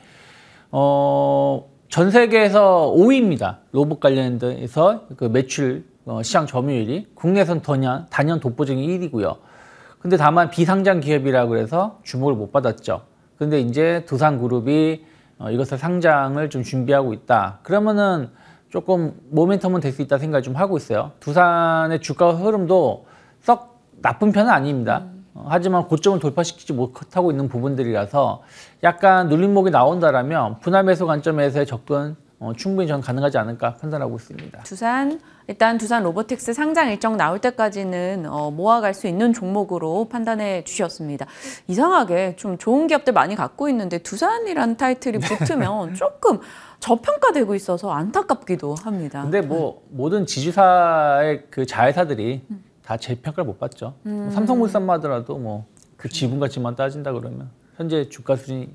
어. 전 세계에서 5위입니다. 로봇 관련해서 그 매출 어, 시장 점유율이 국내선 단연, 단연 독보적인 1위고요. 근데 다만 비상장 기업이라 그래서 주목을 못 받았죠. 근데 이제 두산그룹이 어, 이것을 상장을 좀 준비하고 있다. 그러면은 조금 모멘텀은 될 수 있다 생각을 좀 하고 있어요. 두산의 주가 흐름도 썩 나쁜 편은 아닙니다. 음. 어, 하지만 고점을 돌파시키지 못하고 있는 부분들이라서 약간 눌림목이 나온다라면 분할 매수 관점에서의 접근 어, 충분히 전 가능하지 않을까 판단하고 있습니다. 두산 일단 두산 로보틱스 상장 일정 나올 때까지는 어, 모아갈 수 있는 종목으로 판단해 주셨습니다. 이상하게 좀 좋은 기업들 많이 갖고 있는데 두산이란 타이틀이 네. 붙으면 조금 저평가되고 있어서 안타깝기도 합니다. 근데 뭐 네. 모든 지주사의 그 자회사들이 음. 다 재평가를 못 받죠. 뭐 음. 뭐 삼성물산만 하더라도 뭐그 그렇죠. 지분 가치만 따진다 그러면 현재 주가 수준이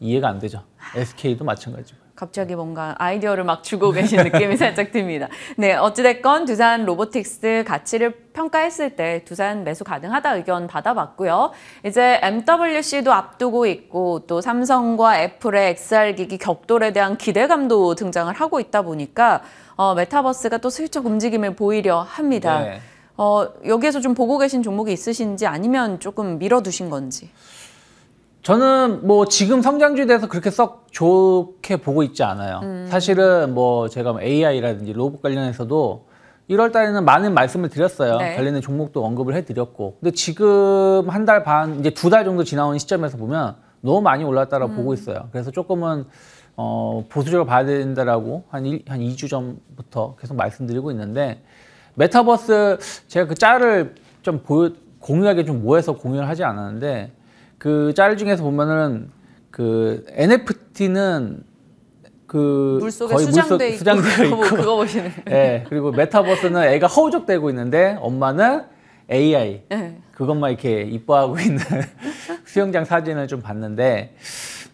이해가 안 되죠. SK도 마찬가지고. 갑자기 뭔가 아이디어를 막 주고 계신 네. 느낌이 살짝 듭니다. 네, 어찌됐건 두산 로보틱스 가치를 평가했을 때 두산 매수 가능하다 의견 받아봤고요. 이제 MWC도 앞두고 있고 또 삼성과 애플의 XR기기 격돌에 대한 기대감도 등장을 하고 있다 보니까 어, 메타버스가 또 슬쩍 움직임을 보이려 합니다. 네. 어, 여기에서 좀 보고 계신 종목이 있으신지 아니면 조금 밀어두신 건지. 저는 뭐 지금 성장주에 대해서 그렇게 썩 좋게 보고 있지 않아요. 음. 사실은 뭐 제가 뭐 AI라든지 로봇 관련해서도 1월 달에는 많은 말씀을 드렸어요. 네. 관련된 종목도 언급을 해드렸고. 근데 지금 한 달 반, 이제 두 달 정도 지나온 시점에서 보면 너무 많이 올랐다라고 음. 보고 있어요. 그래서 조금은 어, 보수적으로 봐야 된다라고 한, 일, 한 2주 전부터 계속 말씀드리고 있는데 메타버스 제가 그 짤을 좀 보여, 공유하게 좀 모여서 공유를 하지 않았는데 그짤 중에서 보면은 그 NFT는 그 물속에 거의 수장돼 물속, 수장되어 있고, 뭐 있고. 그거, 보시는. 네, 예, 그리고 메타버스는 애가 허우적대고 있는데 엄마는 AI 네. 예. 그것만 이렇게 이뻐하고 있는 수영장 사진을 좀 봤는데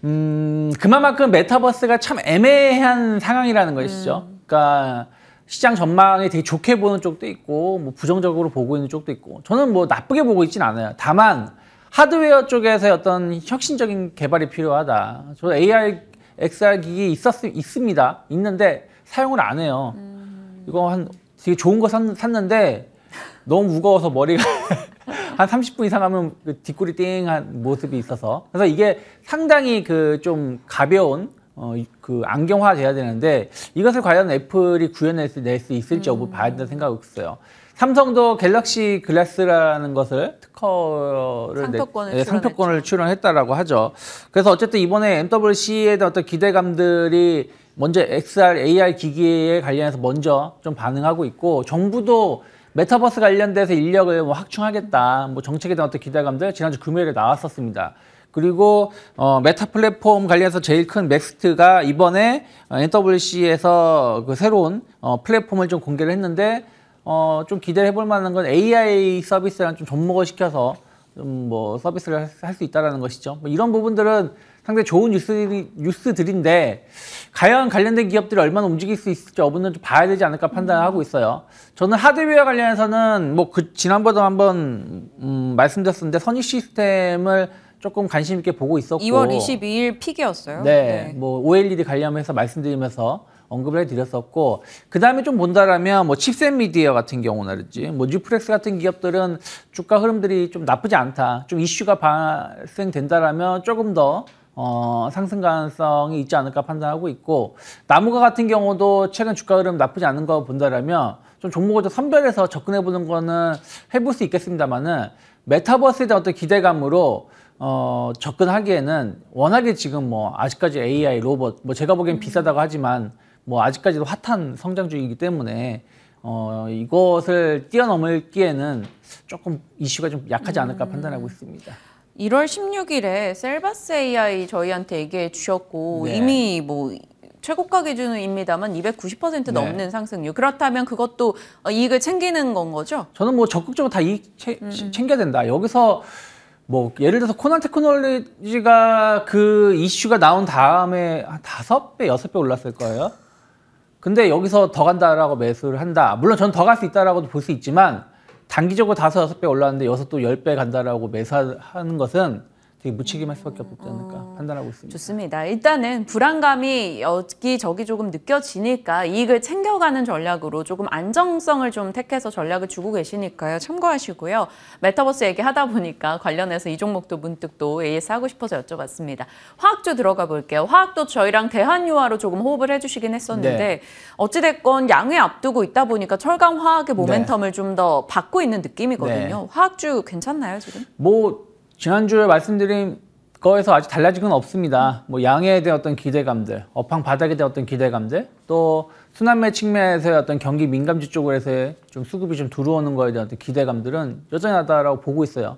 음, 그만큼 메타버스가 참 애매한 상황이라는 것이죠. 음. 그러니까 시장 전망이 되게 좋게 보는 쪽도 있고 뭐 부정적으로 보고 있는 쪽도 있고 저는 뭐 나쁘게 보고 있진 않아요. 다만 하드웨어 쪽에서 어떤 혁신적인 개발이 필요하다. 저 AR, XR 기기 있었, 있습니다. 있는데 사용을 안 해요. 음. 이거 한 되게 좋은 거 산, 샀는데 너무 무거워서 머리가 한 30분 이상 하면 그 뒷골이 띵한 모습이 있어서 그래서 이게 상당히 그 좀 가벼운 어, 그 안경화 돼야 되는데 이것을 과연 애플이 구현할 수, 낼수 있을지 여부 음. 봐야 된다는 생각이 어요 삼성도 갤럭시 글래스라는 것을 특허를 상표권을, 네, 상표권을 출원했다라고 하죠. 그래서 어쨌든 이번에 MWC에 대한 어떤 기대감들이 먼저 XR, AR 기기에 관련해서 먼저 좀 반응하고 있고 정부도 메타버스 관련돼서 인력을 뭐 확충하겠다, 뭐 정책에 대한 어떤 기대감들 지난주 금요일에 나왔었습니다. 그리고 어, 메타 플랫폼 관련해서 제일 큰맥스트가 이번에 어, NWC에서 그 새로운 어, 플랫폼을 좀 공개를 했는데 어, 좀 기대를 해볼 만한 건 AI 서비스랑 좀 접목을 시켜서 좀 뭐 서비스를 할 수있다는 것이죠. 뭐 이런 부분들은 상당히 좋은 뉴스들이, 뉴스들인데 과연 관련된 기업들이 얼마나 움직일 수 있을지 여부는 좀 봐야 되지 않을까 판단하고 있어요. 저는 하드웨어 관련해서는 뭐 그 지난번에도 한번 음, 말씀드렸었는데 선입 시스템을 조금 관심 있게 보고 있었고 2월 22일 픽이었어요. 네, 네. 뭐 OLED 관련해서 말씀드리면서 언급을 해드렸었고 그 다음에 좀 본다라면 뭐 칩셋 미디어 같은 경우나든지 뭐 뉴프렉스 같은 기업들은 주가 흐름들이 좀 나쁘지 않다. 좀 이슈가 발생된다라면 조금 더 어, 상승 가능성이 있지 않을까 판단하고 있고 나무가 같은 경우도 최근 주가 흐름 나쁘지 않은 거 본다라면 좀 종목을 좀 선별해서 접근해 보는 거는 해볼 수 있겠습니다만은 메타버스에 대한 어떤 기대감으로 어, 접근하기에는 워낙에 지금 뭐 아직까지 AI 로봇 뭐 제가 보기엔 음. 비싸다고 하지만 뭐 아직까지도 핫한 성장중이기 때문에 어, 이것을 뛰어넘을기에는 조금 이슈가 좀 약하지 않을까 음. 판단하고 있습니다. 1월 16일에 셀바스 AI 저희한테 얘기해 주셨고 네. 이미 뭐 최고가 기준 입니다만 290% 넘는 상승률. 그렇다면 그것도 이익을 챙기는 건 거죠? 저는 뭐 적극적으로 다 이익 채, 음. 챙겨야 된다. 여기서 뭐 예를 들어서 코난 테크놀로지가 그 이슈가 나온 다음에 다섯 배 여섯 배 올랐을 거예요. 근데 여기서 더 간다라고 매수를 한다. 물론 전 더 갈 수 있다라고도 볼 수 있지만 단기적으로 다섯 여섯 배 올랐는데 여기또열 배 간다라고 매수하는 것은 되게 묻히기만 수밖에 음. 없지 않을까 판단하고 있습니다. 좋습니다. 일단은 불안감이 여기저기 조금 느껴지니까 이익을 챙겨가는 전략으로 조금 안정성을 좀 택해서 전략을 주고 계시니까요. 참고하시고요. 메타버스 얘기하다 보니까 관련해서 이 종목도 문득 또 AS 하고 싶어서 여쭤봤습니다. 화학주 들어가 볼게요. 화학도 저희랑 대한유화로 조금 호흡을 해주시긴 했었는데 네. 어찌됐건 양회 앞두고 있다 보니까 철강 화학의 네. 모멘텀을 네. 좀더 받고 있는 느낌이거든요. 네. 화학주 괜찮나요 지금? 뭐 지난주에 말씀드린 거에서 아직 달라진 건 없습니다. 뭐 양해에 대한 어떤 기대감들, 업황 바닥에 대한 어떤 기대감들, 또 순환매 측면에서의 어떤 경기 민감지 쪽에서의좀 수급이 좀 들어오는 거에 대한 어떤 기대감들은 여전하다라고 보고 있어요.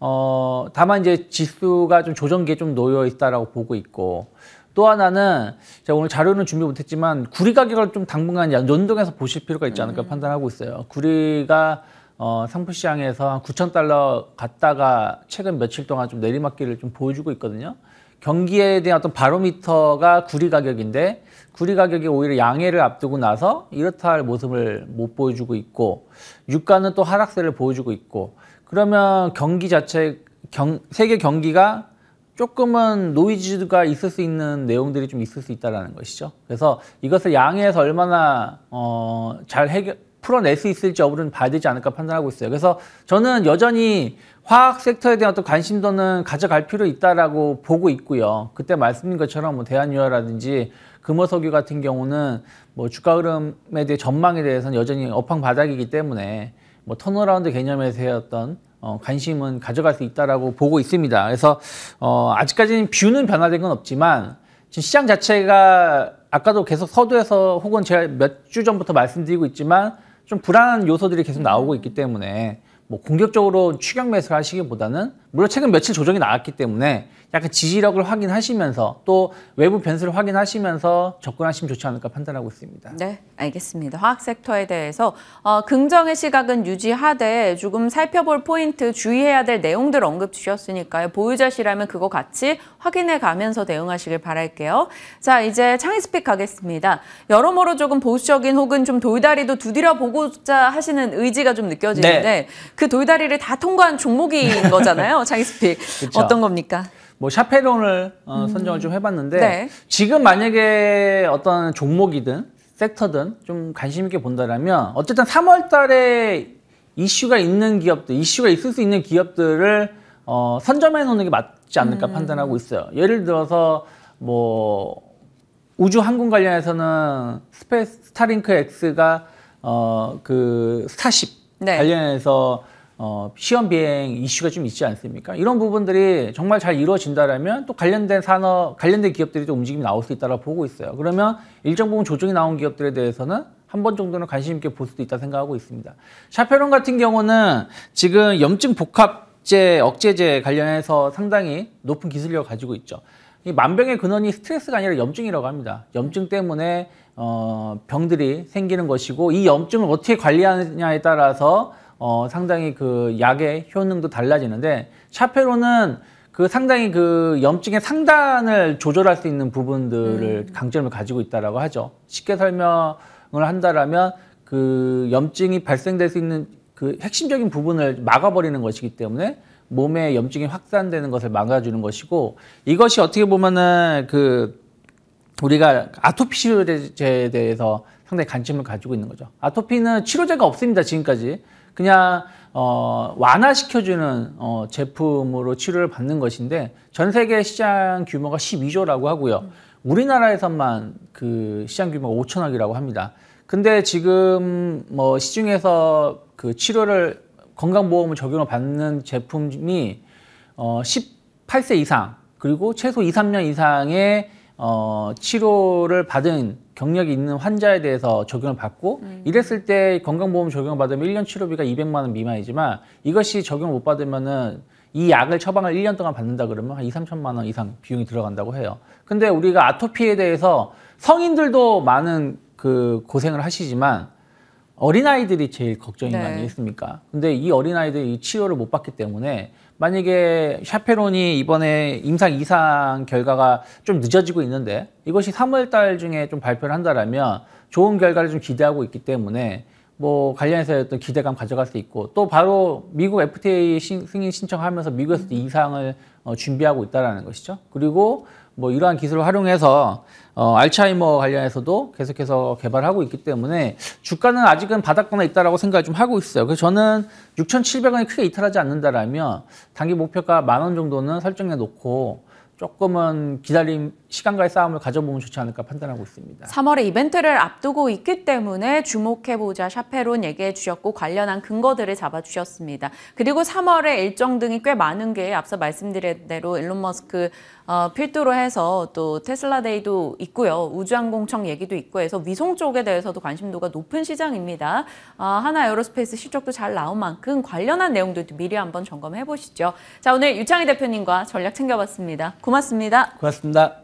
어, 다만 이제 지수가 좀 조정기에 좀 놓여 있다라고 보고 있고 또 하나는 제가 오늘 자료는 준비 못했지만 구리 가격을 좀 당분간 연동해서 보실 필요가 있지 않을까 음. 판단하고 있어요. 구리가 어, 상부시장에서 한 9천 달러 갔다가 최근 며칠 동안 좀 내리막길을 좀 보여주고 있거든요. 경기에 대한 어떤 바로미터가 구리 가격인데 구리 가격이 오히려 양해를 앞두고 나서 이렇다 할 모습을 못 보여주고 있고 유가는 또 하락세를 보여주고 있고 그러면 경기 자체 경, 세계 경기가 조금은 노이즈가 있을 수 있는 내용들이 좀 있을 수 있다라는 것이죠. 그래서 이것을 양해해서 얼마나 어, 잘 해결 풀어낼 수 있을지 여부는 봐야 되지 않을까 판단하고 있어요. 그래서 저는 여전히 화학 섹터에 대한 어떤 관심도는 가져갈 필요 있다라고 보고 있고요. 그때 말씀드린 것처럼 뭐 대한유화라든지 금호석유 같은 경우는 뭐 주가 흐름에 대해 전망에 대해서는 여전히 업황 바닥이기 때문에 뭐 턴어라운드 개념에서의 어떤 어, 관심은 가져갈 수 있다라고 보고 있습니다. 그래서 어, 아직까지는 뷰는 변화된 건 없지만 지금 시장 자체가 아까도 계속 서두에서 혹은 제가 몇 주 전부터 말씀드리고 있지만 좀 불안한 요소들이 계속 나오고 있기 때문에 뭐 공격적으로 추격 매수를 하시기보다는 물론 최근 며칠 조정이 나왔기 때문에 약간 지지력을 확인하시면서 또 외부 변수를 확인하시면서 접근하시면 좋지 않을까 판단하고 있습니다. 네, 알겠습니다. 화학 섹터에 대해서 어, 긍정의 시각은 유지하되 조금 살펴볼 포인트 주의해야 될 내용들 언급 주셨으니까요. 보유자시라면 그거 같이 확인해 가면서 대응하시길 바랄게요. 자, 이제 창의스픽 가겠습니다. 여러모로 조금 보수적인 혹은 좀 돌다리도 두드려 보고자 하시는 의지가 좀 느껴지는데 네. 그 돌다리를 다 통과한 종목인 거잖아요. 장이스픽 어떤 겁니까? 뭐 샤페론을 어, 음. 선정을 음. 좀 해봤는데 네. 지금 만약에 어떤 종목이든 섹터든 좀 관심 있게 본다라면 어쨌든 3월달에 이슈가 있는 기업들, 이슈가 있을 수 있는 기업들을 어, 선점해 놓는 게 맞지 않을까 음. 판단하고 있어요. 예를 들어서 뭐 우주 항공 관련해서는 스페스 스타링크 X가 어그 스타쉽 네. 관련해서 어, 시험 비행 이슈가 좀 있지 않습니까? 이런 부분들이 정말 잘 이루어진다라면 또 관련된 산업, 관련된 기업들이 좀 움직임이 나올 수 있다라고 보고 있어요. 그러면 일정 부분 조정이 나온 기업들에 대해서는 한 번 정도는 관심 있게 볼 수도 있다 생각하고 있습니다. 샤페론 같은 경우는 지금 염증 복합제 억제제 관련해서 상당히 높은 기술력을 가지고 있죠. 이 만병의 근원이 스트레스가 아니라 염증이라고 합니다. 염증 때문에 어, 병들이 생기는 것이고 이 염증을 어떻게 관리하느냐에 따라서 어, 상당히 그 약의 효능도 달라지는데 샤페로는그 상당히 그 염증의 상단을 조절할 수 있는 부분들을 음. 강점을 가지고 있다라고 하죠. 쉽게 설명을 한다라면 그 염증이 발생될 수 있는 그 핵심적인 부분을 막아버리는 것이기 때문에 몸에 염증이 확산되는 것을 막아주는 것이고 이것이 어떻게 보면은 그 우리가 아토피에 치료제 대해서 상당히 관심을 가지고 있는 거죠. 아토피는 치료제가 없습니다. 지금까지 그냥 어, 완화시켜주는 어, 제품으로 치료를 받는 것인데 전 세계 시장 규모가 12조라고 하고요. 우리나라에서만 그 시장 규모가 5천억이라고 합니다. 근데 지금 뭐 시중에서 그 치료를 건강보험을 적용을 받는 제품이 어, 18세 이상 그리고 최소 2, 3년 이상의 어, 치료를 받은 경력이 있는 환자에 대해서 적용을 받고 음. 이랬을 때 건강보험 적용을 받으면 1년 치료비가 200만 원 미만이지만 이것이 적용을 못 받으면은 이 약을 처방을 1년 동안 받는다 그러면 한 2, 3천만 원 이상 비용이 들어간다고 해요. 근데 우리가 아토피에 대해서 성인들도 많은 그 고생을 하시지만 어린아이들이 제일 걱정인 네. 거 아니겠습니까? 근데 이 어린아이들이 치료를 못 받기 때문에 만약에 샤페론이 이번에 임상 이상 결과가 좀 늦어지고 있는데 이것이 3월 달 중에 좀 발표를 한다라면 좋은 결과를 좀 기대하고 있기 때문에 뭐 관련해서 어떤 기대감 가져갈 수 있고 또 바로 미국 FDA 승인 신청하면서 미국에서도 음. 이상을 어, 준비하고 있다라는 것이죠. 그리고 뭐 이러한 기술을 활용해서 어, 알츠하이머 관련해서도 계속해서 개발하고 있기 때문에 주가는 아직은 바닥권에 있다라고 생각을 좀 하고 있어요. 그래서 저는 6,700원이 크게 이탈하지 않는다라면 단기 목표가 만 원 정도는 설정해 놓고 조금은 기다림 시간과의 싸움을 가져보면 좋지 않을까 판단하고 있습니다. 3월에 이벤트를 앞두고 있기 때문에 주목해보자 샤페론 얘기해 주셨고 관련한 근거들을 잡아주셨습니다. 그리고 3월에 일정 등이 꽤 많은 게 앞서 말씀드린 대로 일론 머스크 어, 필두로 해서 또 테슬라데이도 있고요. 우주항공청 얘기도 있고 해서 위성 쪽에 대해서도 관심도가 높은 시장입니다. 아, 하나 에어로스페이스 실적도 잘 나온 만큼 관련한 내용도 미리 한번 점검해 보시죠. 자 오늘 유창희 대표님과 전략 챙겨봤습니다. 고맙습니다. 고맙습니다.